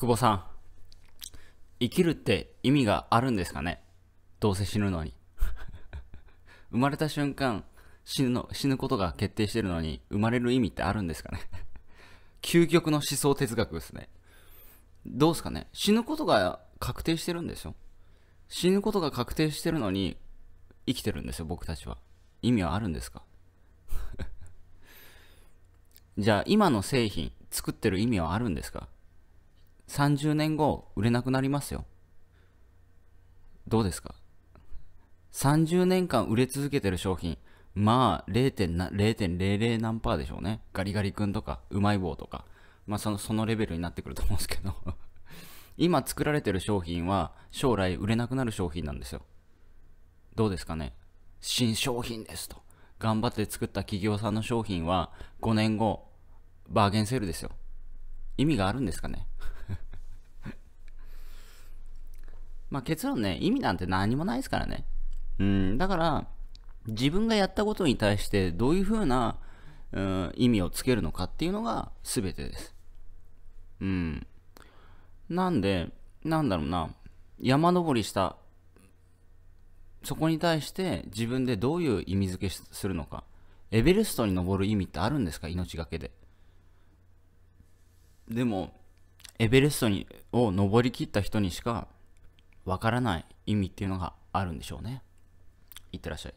久保さん、生きるって意味があるんですかねどうせ死ぬのに。生まれた瞬間、死ぬの、死ぬことが決定してるのに、生まれる意味ってあるんですかね 究極の思想哲学ですね。どうすかね死ぬことが確定してるんですよ。死ぬことが確定してるのに、生きてるんですよ、僕たちは。意味はあるんですか じゃあ、今の製品、作ってる意味はあるんですか30年後売れなくなりますよ。どうですか ?30 年間売れ続けてる商品、まあ0.00何パーでしょうね。ガリガリ君とか、うまい棒とか、まあそのそのレベルになってくると思うんですけど 今作られてる商品は将来売れなくなる商品なんですよ。どうですかね新商品ですと。頑張って作った企業さんの商品は5年後、バーゲンセールですよ。意味があるんですかねまあ、結論ね、意味なんて何もないですからね。うん、だから、自分がやったことに対してどういうふうな、うん、意味をつけるのかっていうのが全てです。うん。なんで、なんだろうな、山登りした、そこに対して自分でどういう意味付けするのか。エベレストに登る意味ってあるんですか命がけで。でも、エベレストにを登り切った人にしかわからない意味っていうのがあるんでしょうねいってらっしゃい